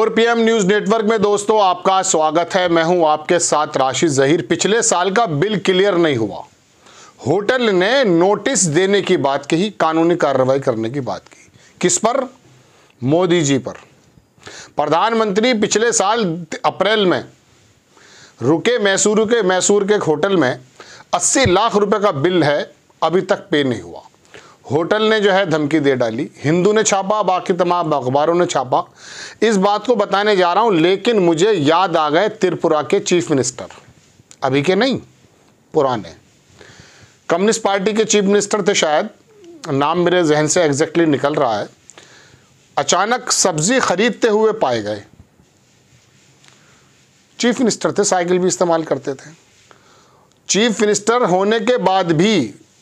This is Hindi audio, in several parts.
और पीएम न्यूज नेटवर्क में दोस्तों आपका स्वागत है मैं हूं आपके साथ राशि जहीर पिछले साल का बिल क्लियर नहीं हुआ होटल ने नोटिस देने की बात कही कानूनी कार्रवाई करने की बात की किस पर मोदी जी पर प्रधानमंत्री पिछले साल अप्रैल में रुके मैसूर के मैसूर के होटल में 80 लाख रुपए का बिल है अभी तक पे नहीं हुआ होटल ने जो है धमकी दे डाली हिंदू ने छापा बाकी तमाम अखबारों ने छापा इस बात को बताने जा रहा हूँ लेकिन मुझे याद आ गए त्रिपुरा के चीफ मिनिस्टर अभी के नहीं पुराने कम्युनिस्ट पार्टी के चीफ मिनिस्टर थे शायद नाम मेरे जहन से एग्जैक्टली निकल रहा है अचानक सब्जी खरीदते हुए पाए गए चीफ मिनिस्टर थे साइकिल भी इस्तेमाल करते थे चीफ मिनिस्टर होने के बाद भी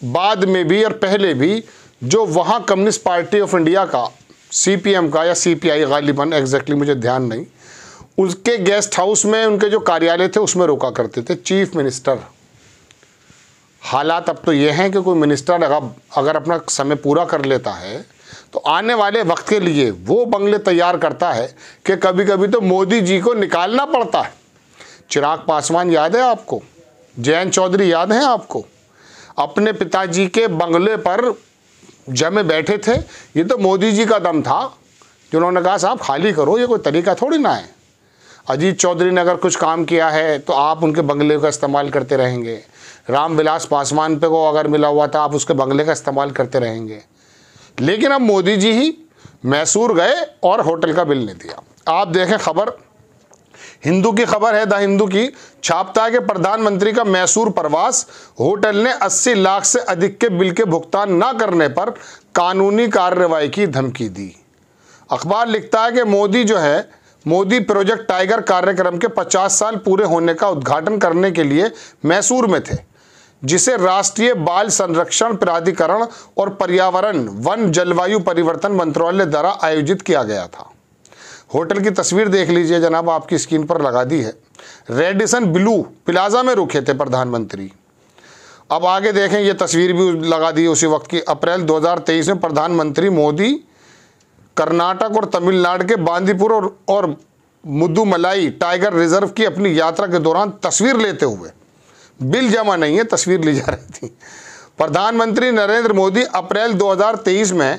बाद में भी और पहले भी जो वहाँ कम्युनिस्ट पार्टी ऑफ इंडिया का सीपीएम का या सीपीआई गालिबन एग्जैक्टली मुझे ध्यान नहीं उसके गेस्ट हाउस में उनके जो कार्यालय थे उसमें रोका करते थे चीफ मिनिस्टर हालात अब तो ये हैं कि कोई मिनिस्टर अगर, अगर अपना समय पूरा कर लेता है तो आने वाले वक्त के लिए वो बंगले तैयार करता है कि कभी कभी तो मोदी जी को निकालना पड़ता है चिराग पासवान याद है आपको जयंत चौधरी याद हैं आपको अपने पिताजी के बंगले पर जमे बैठे थे ये तो मोदी जी का दम था जिन्होंने कहा साहब खाली करो ये कोई तरीका थोड़ी ना है अजीत चौधरी ने अगर कुछ काम किया है तो आप उनके बंगले का इस्तेमाल करते रहेंगे रामविलास पासवान पे को अगर मिला हुआ था आप उसके बंगले का इस्तेमाल करते रहेंगे लेकिन अब मोदी जी ही मैसूर गए और होटल का बिल नहीं दिया आप देखें खबर हिंदू की खबर है द हिंदू की छापता है कि प्रधानमंत्री का मैसूर प्रवास होटल ने 80 लाख से अधिक के बिल के भुगतान न करने पर कानूनी कार्रवाई की धमकी दी अखबार लिखता है कि मोदी जो है मोदी प्रोजेक्ट टाइगर कार्यक्रम के 50 साल पूरे होने का उद्घाटन करने के लिए मैसूर में थे जिसे राष्ट्रीय बाल संरक्षण प्राधिकरण और पर्यावरण वन जलवायु परिवर्तन मंत्रालय द्वारा आयोजित किया गया था होटल की तस्वीर देख लीजिए जनाब आपकी स्क्रीन पर लगा दी है रेडिसन ब्लू प्लाजा में रुके थे प्रधानमंत्री अब आगे देखें ये तस्वीर भी लगा दी उसी वक्त की अप्रैल 2023 में प्रधानमंत्री मोदी कर्नाटक और तमिलनाडु के बांदीपुर और, और मुद्दुमलाई टाइगर रिजर्व की अपनी यात्रा के दौरान तस्वीर लेते हुए बिल जमा नहीं है तस्वीर ली जा रही थी प्रधानमंत्री नरेंद्र मोदी अप्रैल 2023 में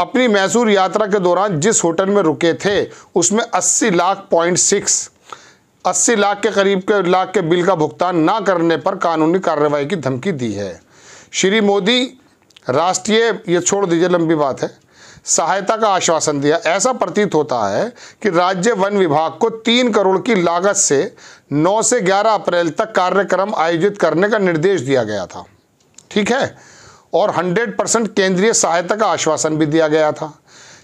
अपनी मैसूर यात्रा के दौरान जिस होटल में रुके थे उसमें 80 लाख पॉइंट सिक्स अस्सी लाख के करीब के लाख के बिल का भुगतान ना करने पर कानूनी कार्रवाई की धमकी दी है श्री मोदी राष्ट्रीय ये छोड़ दीजिए लंबी बात है सहायता का आश्वासन दिया ऐसा प्रतीत होता है कि राज्य वन विभाग को तीन करोड़ की लागत से नौ से ग्यारह अप्रैल तक कार्यक्रम आयोजित करने का निर्देश दिया गया था ठीक है और 100 परसेंट केंद्रीय सहायता का आश्वासन भी दिया गया था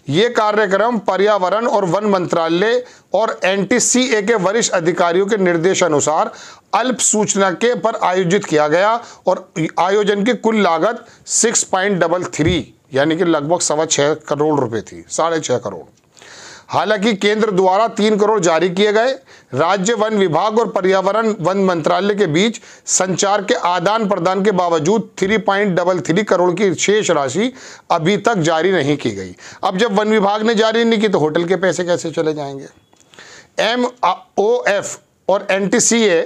ये कार्यक्रम पर्यावरण और वन मंत्रालय और एन के वरिष्ठ अधिकारियों के निर्देशानुसार अल्प सूचना के पर आयोजित किया गया और आयोजन की कुल लागत सिक्स पॉइंट डबल थ्री यानी कि लगभग सवा छः करोड़ रुपए थी साढ़े छः करोड़ हालांकि केंद्र द्वारा तीन करोड़ जारी किए गए राज्य वन विभाग और पर्यावरण वन मंत्रालय के बीच संचार के आदान प्रदान के बावजूद three point double three crore की शेष राशि अभी तक जारी नहीं की गई अब जब वन विभाग ने जारी नहीं की तो होटल के पैसे कैसे चले जाएंगे एम ओ एफ और एन टी सी ए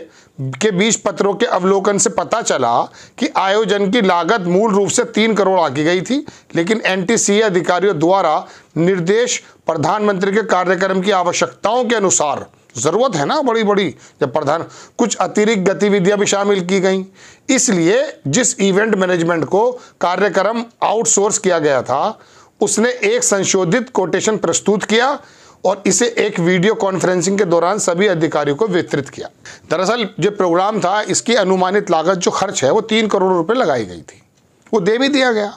के बीच पत्रों के अवलोकन से पता चला कि आयोजन की लागत मूल रूप से तीन करोड़ आकी गई थी लेकिन एन टी सी ए अधिकारियों द्वारा निर्देश प्रधानमंत्री के कार्यक्रम की आवश्यकताओं के अनुसार ज़रूरत है ना बड़ी बड़ी जब प्रधान कुछ अतिरिक्त गतिविधियां भी शामिल की गई इसलिए जिस इवेंट मैनेजमेंट को कार्यक्रम आउटसोर्स किया गया था उसने एक संशोधित कोटेशन प्रस्तुत किया और इसे एक वीडियो कॉन्फ्रेंसिंग के दौरान सभी अधिकारियों को वितरित किया दरअसल जो प्रोग्राम था इसकी अनुमानित लागत जो खर्च है वो तीन करोड़ रुपए लगाई गई थी वो दे भी दिया गया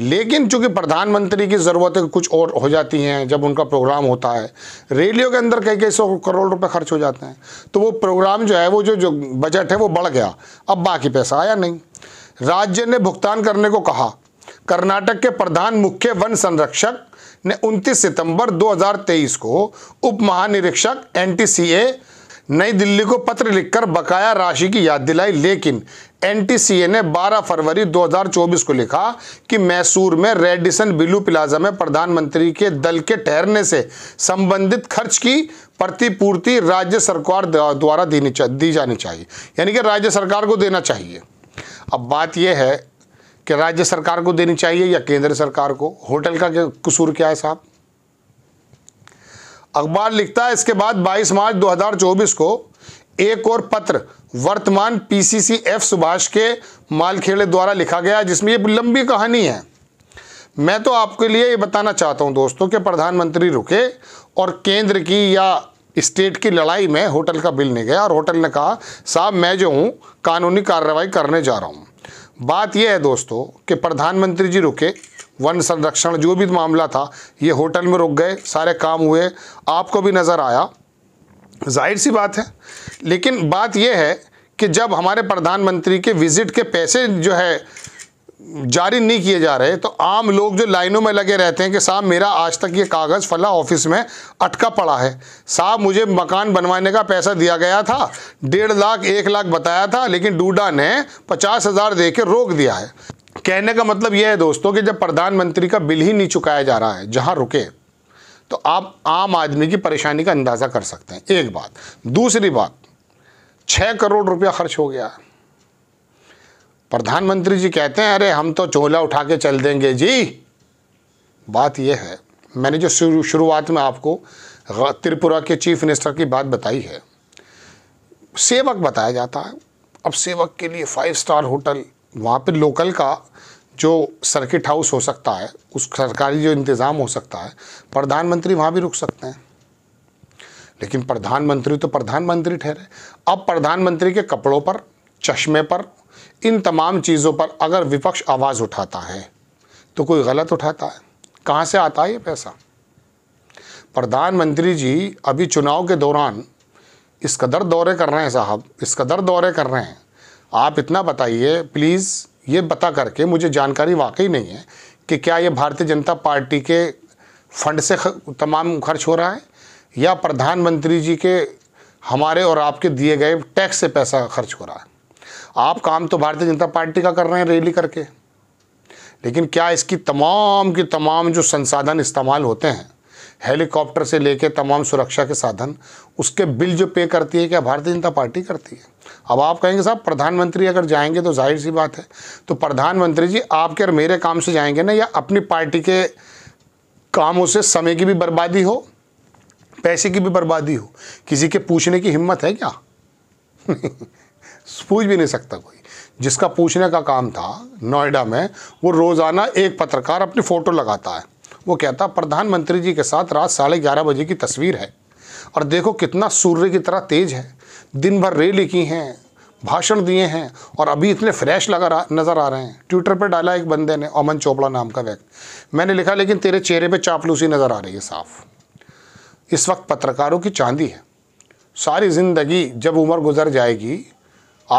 लेकिन चूंकि प्रधानमंत्री की ज़रूरतें कुछ और हो जाती हैं जब उनका प्रोग्राम होता है रेलियों के अंदर कई कई सौ करोड़ रुपए खर्च हो जाते हैं तो वो प्रोग्राम जो है वो जो जो बजट है वो बढ़ गया अब बाकी पैसा आया नहीं राज्य ने भुगतान करने को कहा कर्नाटक के प्रधान मुख्य वन संरक्षक ने 29 सितंबर 2023 को उप महानिरीक्षक एन नई दिल्ली को पत्र लिखकर बकाया राशि की याद दिलाई लेकिन एनटीसीए ने 12 फरवरी 2024 को लिखा कि मैसूर में रेडिसन बिलू प्लाजा में प्रधानमंत्री के दल के ठहरने से संबंधित खर्च की प्रतिपूर्ति राज्य सरकार द्वारा देनी दी जानी चाहिए यानी कि राज्य सरकार को देना चाहिए अब बात यह है कि राज्य सरकार को देनी चाहिए या केंद्र सरकार को होटल का कसूर क्या है साहब अखबार लिखता है इसके बाद 22 मार्च 2024 को एक और पत्र वर्तमान पीसीसी एफ सुभाष के मालखेड़े द्वारा लिखा गया जिसमें ये लंबी कहानी है मैं तो आपके लिए ये बताना चाहता हूँ दोस्तों कि प्रधानमंत्री रुके और केंद्र की या स्टेट की लड़ाई में होटल का बिल नहीं गया और होटल ने कहा साहब मैं जो हूँ कानूनी कार्रवाई करने जा रहा हूँ बात यह है दोस्तों कि प्रधानमंत्री जी रुके वन संरक्षण जो भी मामला था ये होटल में रुक गए सारे काम हुए आपको भी नज़र आया जाहिर सी बात है लेकिन बात यह है कि जब हमारे प्रधानमंत्री के विज़िट के पैसे जो है जारी नहीं किए जा रहे तो आम लोग जो लाइनों में लगे रहते हैं कि साहब मेरा आज तक ये कागज़ फला ऑफिस में अटका पड़ा है साहब मुझे मकान बनवाने का पैसा दिया गया था डेढ़ लाख एक लाख बताया था लेकिन डूडा ने पचास हज़ार दे के रोक दिया है कहने का मतलब यह है दोस्तों कि जब प्रधानमंत्री का बिल ही नहीं चुकाया जा रहा है जहाँ रुके तो आप आम आदमी की परेशानी का अंदाज़ा कर सकते हैं एक बात दूसरी बात छः करोड़ रुपया खर्च हो गया प्रधानमंत्री जी कहते हैं अरे हम तो चोला उठा के चल देंगे जी बात यह है मैंने जो शुरू शुरुआत में आपको त्रिपुरा के चीफ मिनिस्टर की बात बताई है सेवक बताया जाता है अब सेवक के लिए फाइव स्टार होटल वहाँ पे लोकल का जो सर्किट हाउस हो सकता है उस सरकारी जो इंतज़ाम हो सकता है प्रधानमंत्री वहाँ भी रुक सकते हैं लेकिन प्रधानमंत्री तो प्रधानमंत्री ठहरे अब प्रधानमंत्री के कपड़ों पर चश्मे पर इन तमाम चीज़ों पर अगर विपक्ष आवाज़ उठाता है तो कोई गलत उठाता है कहाँ से आता है ये पैसा प्रधानमंत्री जी अभी चुनाव के दौरान इस कदर दौरे कर रहे हैं साहब इस कदर दौरे कर रहे हैं आप इतना बताइए प्लीज़ ये बता करके मुझे जानकारी वाकई नहीं है कि क्या ये भारतीय जनता पार्टी के फंड से तमाम खर्च हो रहा है या प्रधानमंत्री जी के हमारे और आपके दिए गए टैक्स से पैसा खर्च हो रहा है आप काम तो भारतीय जनता पार्टी का कर रहे हैं रैली करके लेकिन क्या इसकी तमाम की तमाम जो संसाधन इस्तेमाल होते हैं हेलीकॉप्टर से लेके तमाम सुरक्षा के साधन उसके बिल जो पे करती है क्या भारतीय जनता पार्टी करती है अब आप कहेंगे साहब प्रधानमंत्री अगर जाएंगे तो जाहिर सी बात है तो प्रधानमंत्री जी आपके और मेरे काम से जाएंगे ना या अपनी पार्टी के कामों से समय की भी बर्बादी हो पैसे की भी बर्बादी हो किसी के पूछने की हिम्मत है क्या पूछ भी नहीं सकता कोई जिसका पूछने का काम था नोएडा में वो रोज़ाना एक पत्रकार अपनी फ़ोटो लगाता है वो कहता प्रधानमंत्री जी के साथ रात साढ़े ग्यारह बजे की तस्वीर है और देखो कितना सूर्य की तरह तेज है दिन भर रैली की हैं भाषण दिए हैं और अभी इतने फ्रेश लगा रहा नज़र आ रहे हैं ट्विटर पर डाला एक बंदे ने अमन चोपड़ा नाम का व्यक्ति मैंने लिखा लेकिन तेरे चेहरे पर चापलूसी नज़र आ रही है साफ इस वक्त पत्रकारों की चांदी है सारी ज़िंदगी जब उम्र गुजर जाएगी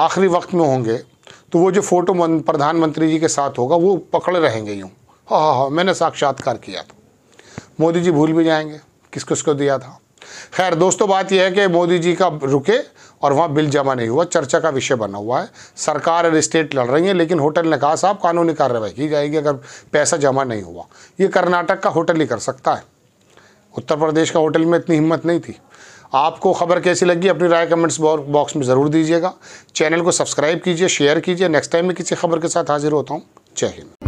आखिरी वक्त में होंगे तो वो जो फ़ोटो प्रधानमंत्री जी के साथ होगा वो पकड़े रहेंगे यूँ हाँ हाँ हाँ मैंने साक्षात्कार किया था मोदी जी भूल भी जाएंगे किस किस को दिया था खैर दोस्तों बात यह है कि मोदी जी का रुके और वहाँ बिल जमा नहीं हुआ चर्चा का विषय बना हुआ है सरकार और स्टेट लड़ रही है लेकिन होटल ने कहा साहब कानूनी कार्रवाई की जाएगी अगर पैसा जमा नहीं हुआ ये कर्नाटक का होटल ही कर सकता है उत्तर प्रदेश का होटल में इतनी हिम्मत नहीं थी आपको खबर कैसी लगी अपनी राय कमेंट्स बॉक्स में ज़रूर दीजिएगा चैनल को सब्सक्राइब कीजिए शेयर कीजिए नेक्स्ट टाइम में किसी खबर के साथ हाजिर होता हूँ जय हिंद